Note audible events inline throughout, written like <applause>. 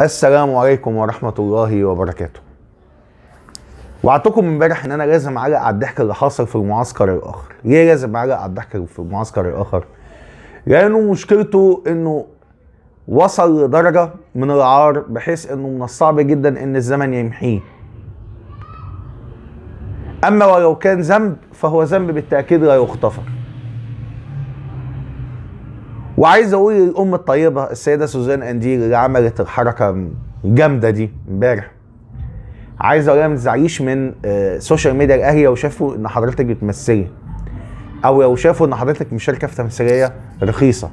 السلام عليكم ورحمة الله وبركاته وعدتكم امبارح ان انا لازم اعلق على الضحك اللي حاصل في المعسكر الاخر ليه لازم اعلق على الضحك في المعسكر الاخر لانه مشكلته انه وصل لدرجه من العار بحيث انه من الصعب جدا ان الزمن يمحيه اما ولو كان ذنب فهو ذنب بالتاكيد لا يغتفر وعايز اقول الام الطيبه السيده سوزان انديل اللي عملت الحركه الجامده دي امبارح عايز اقول ما تزعليش من سوشيال آه، ميديا الاهلي لو شافوا ان حضرتك بتمثلي او لو شافوا ان حضرتك مشاركه في تمثيليه رخيصه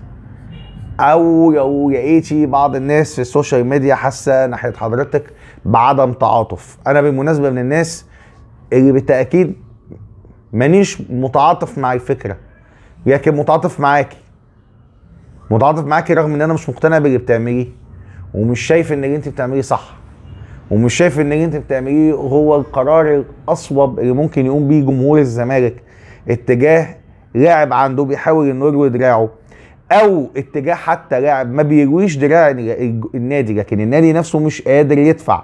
او لو لقيتي بعض الناس في السوشيال ميديا حاسه ناحيه حضرتك بعدم تعاطف انا بالمناسبه من الناس اللي بالتاكيد مانيش متعاطف مع الفكره لكن متعاطف معاكي متعاطف معاكي إيه رغم ان انا مش مقتنع باللي بتعمليه ومش شايف ان اللي انت بتعمليه صح ومش شايف ان اللي انت بتعمليه هو القرار الاصوب اللي ممكن يقوم بيه جمهور الزمالك اتجاه لاعب عنده بيحاول انه يروي دراعه او اتجاه حتى لاعب ما بيرويش دراع النادي لكن النادي نفسه مش قادر يدفع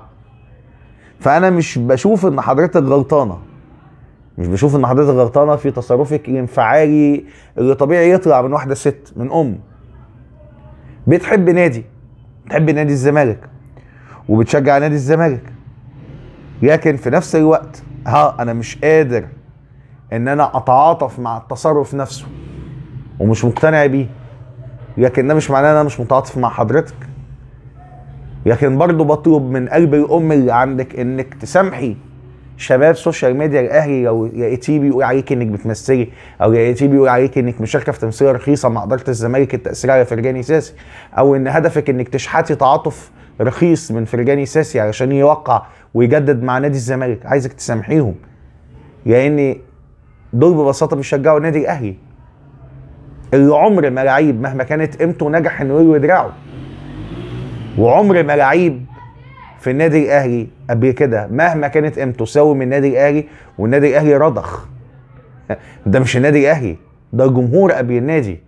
فانا مش بشوف ان حضرتك غلطانه مش بشوف ان حضرتك غلطانه في تصرفك الانفعالي اللي طبيعي يطلع من واحده ست من ام بتحب نادي بتحب نادي الزمالك وبتشجع نادي الزمالك لكن في نفس الوقت ها انا مش قادر ان انا اتعاطف مع التصرف نفسه ومش مقتنع بيه لكن ده مش معناه ان انا مش متعاطف مع حضرتك لكن برضه بطلب من قلب الام اللي عندك انك تسامحي شباب سوشيال ميديا الاهلي لو لقيتيه بيقول عليك انك بتمثلي او لقيتيه بيقول عليك انك مشاركه في تمثيل رخيصه مع اداره الزمالك التاثير على فرجاني ساسي او ان هدفك انك تشحتي تعاطف رخيص من فرجاني ساسي علشان يوقع ويجدد مع نادي الزمالك عايزك تسامحيهم لان دول ببساطه بيشجعوا النادي الاهلي اللي عمر ما لعيب مهما كانت قيمته نجح انه يلوي دراعه وعمر ما لعيب في النادي الاهلي قبل كده مهما كانت قيمته ساوي من النادي الاهلي والنادي الاهلي رضخ <laughs> ده مش النادي الاهلي ده الجمهور قبل النادي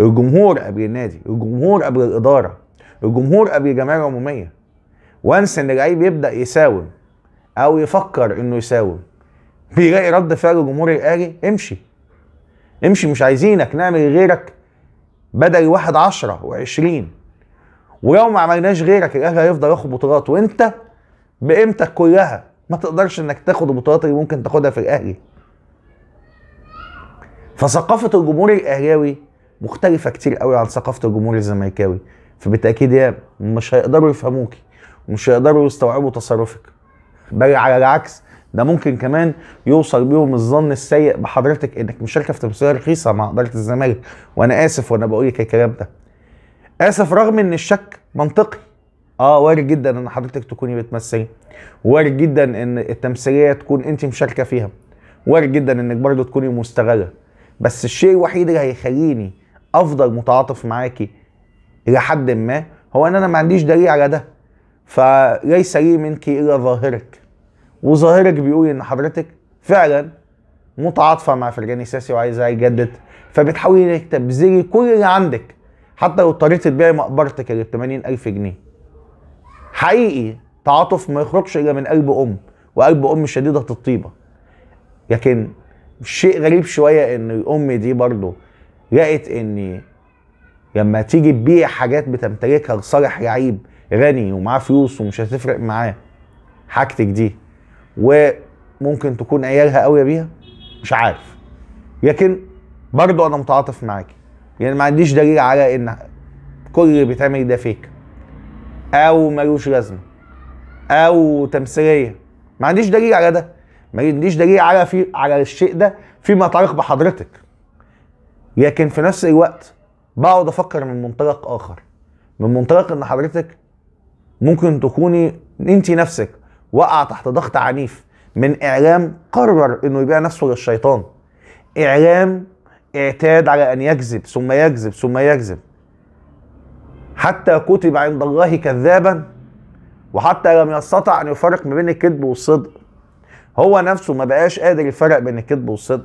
الجمهور قبل النادي الجمهور قبل الاداره الجمهور قبل الجمعيه العموميه وانسى ان لعيب يبدا يساوم او يفكر انه يساوم بيلاقي رد فعل جمهور الاهلي امشي امشي مش عايزينك نعمل غيرك بدل واحد عشرة وعشرين ولو ما عملناش غيرك الاهلي هيفضل ياخد بطولات وانت بقيمتك كلها ما تقدرش انك تاخد البطولات اللي ممكن تاخدها في الاهلي فثقافه الجمهور الاهلاوي مختلفه كتير قوي عن ثقافه الجمهور الزملكاوي فبالتاكيد يا مش هيقدروا يفهموكي ومش هيقدروا يستوعبوا تصرفك بل على العكس ده ممكن كمان يوصل بيهم الظن السيء بحضرتك انك مشاركه في تمثيليه رخيصه مع اداره الزمالك وانا اسف وانا بقول لك الكلام ده اسف رغم ان الشك منطقي اه وارد جدا ان حضرتك تكوني بتمثلي وارد جدا ان التمثيليه تكون انت مشاركه فيها وارد جدا انك برضه تكوني مستغله بس الشيء الوحيد اللي هيخليني افضل متعاطف معاكي الى حد ما هو ان انا ما عنديش دليل على ده فليس لي منك الا ظاهرك وظاهرك بيقول ان حضرتك فعلا متعاطفه مع فرجاني ساسي وعايزاه يجدد فبتحاولي انك تبذلي كل اللي عندك حتى لو اضطريت تبيعي مقبرتك اللي ب 80000 جنيه حقيقي تعاطف ما يخرجش الا من قلب ام وقلب ام شديده الطيبه لكن شيء غريب شويه ان الام دي برضه لقت ان لما تيجي تبيع حاجات بتمتلكها لصالح لعيب غني ومعاه فلوس ومش هتفرق معاه حاجتك دي وممكن تكون عيالها قوية بيها مش عارف لكن برضه انا متعاطف معاكي يعني ما عنديش دليل على ان كل اللي بيتعمل ده فيك او ملوش لازمه او تمثيليه ما عنديش دليل على ده ما عنديش دليل على في على الشيء ده فيما يتعلق بحضرتك لكن في نفس الوقت بقعد افكر من منطلق اخر من منطلق ان حضرتك ممكن تكوني انت نفسك واقعه تحت ضغط عنيف من اعلام قرر انه يبيع نفسه للشيطان اعلام اعتاد على أن يكذب ثم يكذب ثم يكذب حتى كتب عند الله كذابا وحتى لم يستطع أن يفرق ما بين الكذب والصدق هو نفسه ما بقاش قادر يفرق بين الكذب والصدق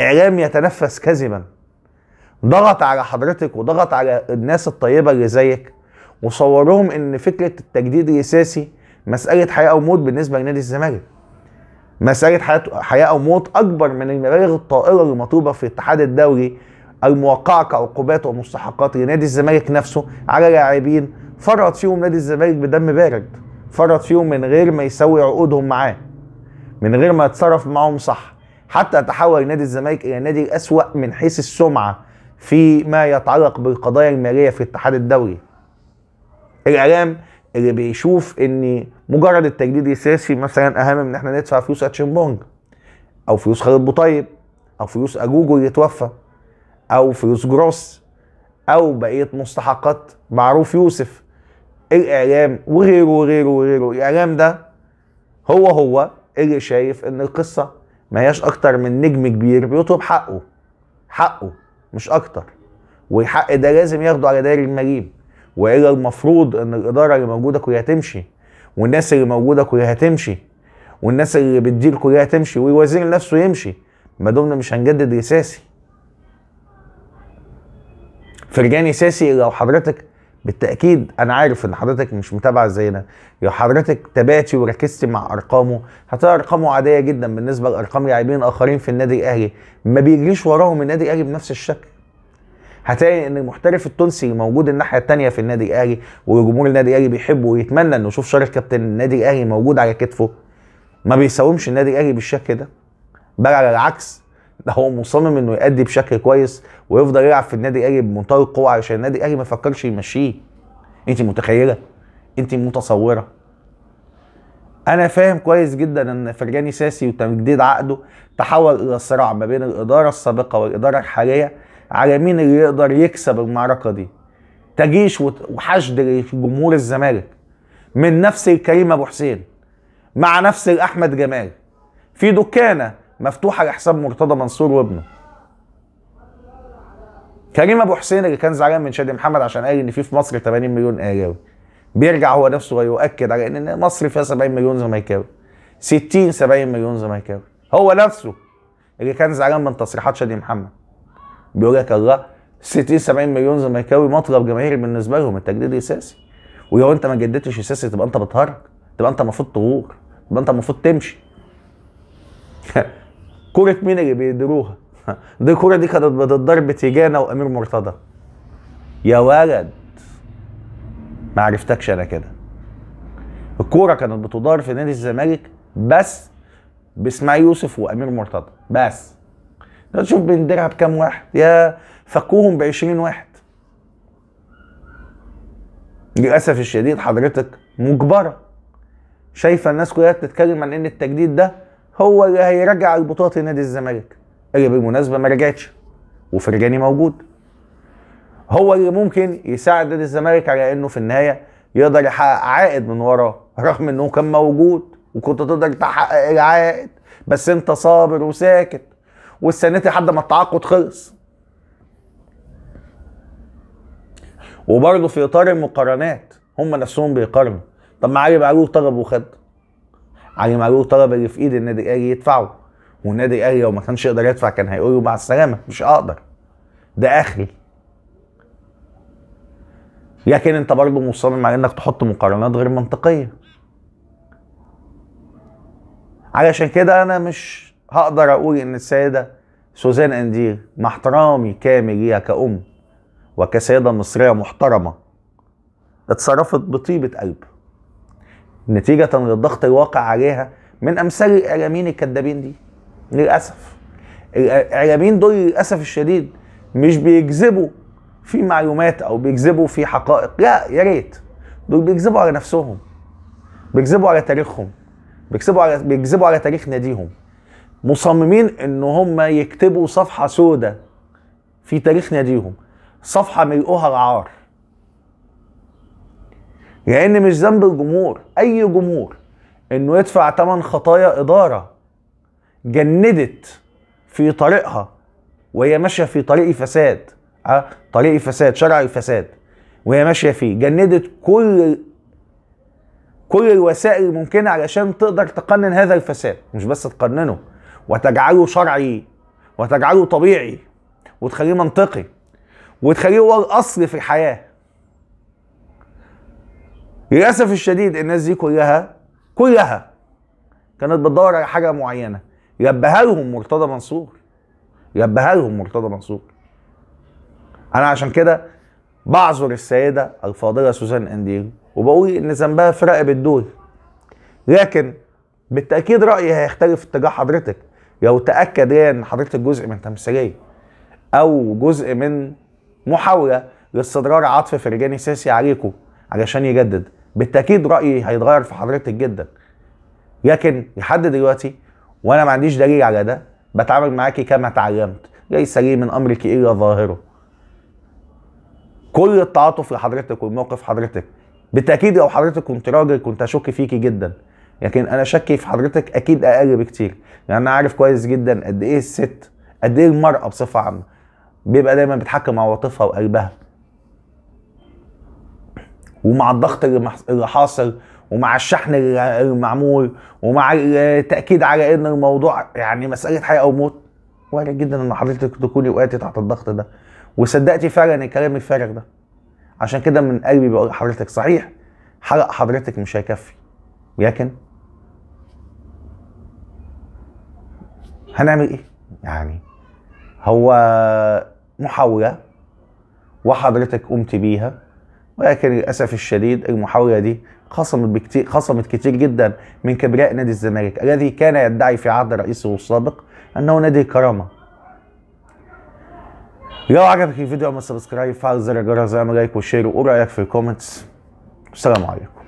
إعلام يتنفس كذبا ضغط على حضرتك وضغط على الناس الطيبة اللي زيك وصورهم ان فكرة التجديد الاساسي مسألة حياة او موت بالنسبة لنادي الزمالك مسألة حياة, حياة أو موت أكبر من المبالغ الطائلة المطلوبة في الاتحاد الدولي الموقعة كعقوبات ومستحقات لنادي الزمالك نفسه على لاعبين فرط فيهم نادي الزمالك بدم بارد فرط فيهم من غير ما يسوي عقودهم معاه من غير ما يتصرف معاهم صح حتى تحول نادي الزمالك إلى نادي الأسوأ من حيث السمعة فيما يتعلق بالقضايا المالية في الاتحاد الدولي الإعلام اللي بيشوف ان مجرد التجديد السياسي مثلا اهم من ان احنا ندفع فلوس اتشين بونج او فلوس خالد بوطيب او فلوس اجوجو اللي توفى او فلوس جروس او بقيه مستحقات معروف يوسف الاعلام وغيره وغيره وغيره الاعلام ده هو هو اللي شايف ان القصه ما هياش اكتر من نجم كبير بيطلب حقه حقه مش اكتر والحق ده لازم ياخده على داير المجيب والا المفروض ان الاداره اللي موجوده كلها تمشي والناس اللي موجوده كلها تمشي والناس اللي بتدير كلها تمشي والوزير نفسه يمشي ما دمنا مش هنجدد لساسي فرجان ساسي لو حضرتك بالتاكيد انا عارف ان حضرتك مش متابعه زينا لو حضرتك تابعتي وركزتي مع ارقامه هتلاقي ارقامه عاديه جدا بالنسبه لارقام لاعبين اخرين في النادي الاهلي ما بيجريش وراهم النادي الاهلي بنفس الشكل هتلاقي ان المحترف التونسي موجود الناحيه الثانيه في النادي الاهلي وجمهور النادي الاهلي بيحبه ويتمنى انه يشوف شارك كابتن النادي الاهلي موجود على كتفه ما بيساومش النادي الاهلي بالشكل ده بل على العكس ده هو مصمم انه يأدي بشكل كويس ويفضل يلعب في النادي الاهلي بمنتهى القوه عشان النادي الاهلي ما يفكرش يمشيه انت متخيله انت متصوره انا فاهم كويس جدا ان فرجاني ساسي وتمديد عقده تحول الى صراع ما بين الاداره السابقه والاداره الحاليه على مين اللي يقدر يكسب المعركه دي تجيش وحشد جمهور الزمالك من نفس الكريم ابو حسين مع نفس احمد جمال في دكانه مفتوحه لحساب مرتضى منصور وابنه كريم ابو حسين اللي كان زعلان من شادي محمد عشان قال ان في في مصر 80 مليون اهلاوي بيرجع هو نفسه ويؤكد على ان مصر فيها 70 مليون زمالكاوي 60 70 مليون زمالكاوي هو نفسه اللي كان زعلان من تصريحات شادي محمد بيقول لك الله 60 70 مليون زملكاوي مطلب جماهيري بالنسبه لهم التجديد اساسي ولو انت ما جددتش اساسي تبقى انت بتهرج تبقى انت المفروض تغور تبقى انت المفروض تمشي <laughs> كرة مين اللي بيدروها؟ <laughs> دي الكرة دي كانت بتتضرب تيجانا وامير مرتضى يا ولد ما عرفتكش انا كده الكوره كانت بتدار في نادي الزمالك بس باسماعيل يوسف وامير مرتضى بس شوف بندرها بكام واحد يا فكوهم ب 20 واحد للاسف الشديد حضرتك مجبره شايفه الناس كلها بتتكلم عن ان التجديد ده هو اللي هيرجع البطولات لنادي الزمالك اللي بالمناسبه ما رجعتش وفرجاني موجود هو اللي ممكن يساعد نادي الزمالك على انه في النهايه يقدر يحقق عائد من وراه رغم انه كان موجود وكنت تقدر تحقق العائد بس انت صابر وساكت واستنيت لحد ما التعاقد خلص وبرضه في اطار المقارنات هم نفسهم بيقارنوا طب ما علي معلول طلب وخد علي معلول طلب اللي في ايد النادي الاهلي يدفعه والنادي الاهلي لو ما كانش يقدر يدفع كان هيقول له مع السلامه مش هقدر ده اخري لكن انت برضه مصمم على انك تحط مقارنات غير منطقيه علشان كده انا مش هقدر اقول ان السيده سوزان اندير مع احترامي كامل ليها كأم وكسيدة مصرية محترمة اتصرفت بطيبة قلب نتيجة للضغط الواقع عليها من أمثال الإعلاميين الكذابين دي للأسف الإعلاميين دول للأسف الشديد مش بيكذبوا في معلومات أو بيكذبوا في حقائق لا يا ريت دول بيكذبوا على نفسهم بيكذبوا على تاريخهم بيكذبوا على بيكذبوا على تاريخ ناديهم مصممين ان هم يكتبوا صفحه سوداء في تاريخ ناديهم صفحه ملقوها العار لان يعني مش ذنب الجمهور اي جمهور انه يدفع ثمن خطايا اداره جندت في طريقها وهي ماشيه في طريق فساد طريق فساد شرع الفساد وهي ماشيه فيه جندت كل كل الوسائل الممكنه علشان تقدر تقنن هذا الفساد مش بس تقننه وتجعله شرعي وتجعله طبيعي وتخليه منطقي وتخليه هو الاصل في الحياه للاسف الشديد الناس دي كلها كلها كانت بتدور على حاجه معينه يبها لهم مرتضى منصور يبها لهم مرتضى منصور انا عشان كده بعذر السيده الفاضله سوزان انديل وبقول ان ذنبها في رقب الدول لكن بالتاكيد رايي هيختلف اتجاه حضرتك لو تاكد إيه ان حضرتك جزء من تمثيليه او جزء من محاوله لاستدرار عطف فرجاني سياسي عليكم علشان يجدد بالتاكيد رايي هيتغير في حضرتك جدا لكن لحد دلوقتي وانا ما عنديش دليل على ده بتعامل معاكي كما تعلمت ليس لي من امرك الا ظاهره كل التعاطف لحضرتك والموقف حضرتك بالتاكيد لو حضرتك كنت راجل كنت اشك فيكي جدا لكن انا شكي في حضرتك اكيد اقل بكتير يعني انا عارف كويس جدا قد ايه الست قد ايه المراه بصفه عامه بيبقى دايما بتحكم عواطفها وقلبها ومع الضغط اللي حاصل ومع الشحن المعمول ومع التاكيد على ان الموضوع يعني مساله حياه او موت وارد جدا ان حضرتك تكوني وقعتي تحت الضغط ده وصدقتي فعلا الكلام الفارغ ده عشان كده من قلبي بقول لحضرتك صحيح حرق حضرتك مش هيكفي لكن هنعمل ايه يعني هو محاوله وحضرتك قمت بيها ولكن للاسف الشديد المحاوله دي خصمت بكتير خصمت كتير جدا من كبرياء نادي الزمالك الذي كان يدعي في عهد رئيسه السابق انه نادي كرامه لو عجبك الفيديو اعمل سبسكرايب فعل زر الجرس اعمل لايك وشير وقول رايك في الكومنتس السلام عليكم